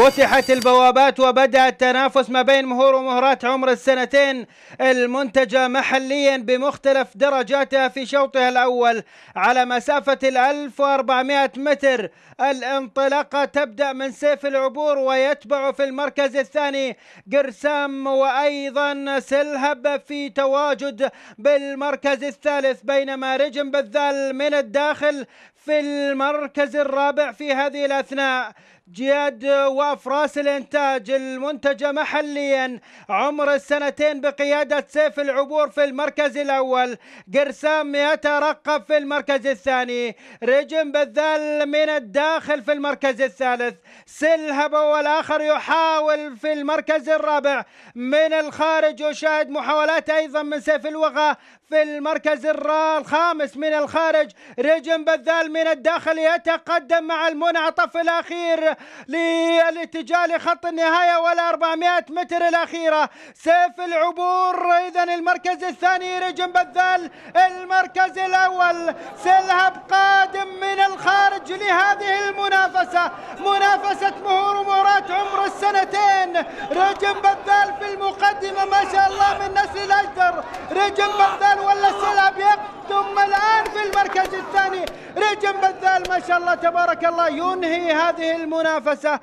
فتحت البوابات وبدأ التنافس ما بين مهور ومهرات عمر السنتين المنتجة محليا بمختلف درجاتها في شوطها الأول على مسافة الألف وأربعمائة متر الانطلاقة تبدأ من سيف العبور ويتبع في المركز الثاني قرسام وأيضا سلهب في تواجد بالمركز الثالث بينما رجم بذال من الداخل في المركز الرابع في هذه الأثناء جياد وافراس الانتاج المنتجه محليا عمر السنتين بقياده سيف العبور في المركز الاول قرسام يترقب في المركز الثاني رجم بذال من الداخل في المركز الثالث سلهب والاخر يحاول في المركز الرابع من الخارج يشاهد محاولات ايضا من سيف الوغى في المركز الخامس من الخارج رجم بذال من الداخل يتقدم مع المنعطف الاخير للاتجاه لخط النهايه ولا 400 متر الاخيره سيف العبور اذا المركز الثاني رجم بذال المركز الاول سلهب قادم من الخارج لهذه المنافسه منافسه مهور مهرات عمر السنتين رجم بذال في المقدمه ما شاء الله من نسل الاجدر رجم بذال ولا سلهب يقف ثم الآن في المركز الثاني ريجن بذال ما شاء الله تبارك الله ينهي هذه المنافسة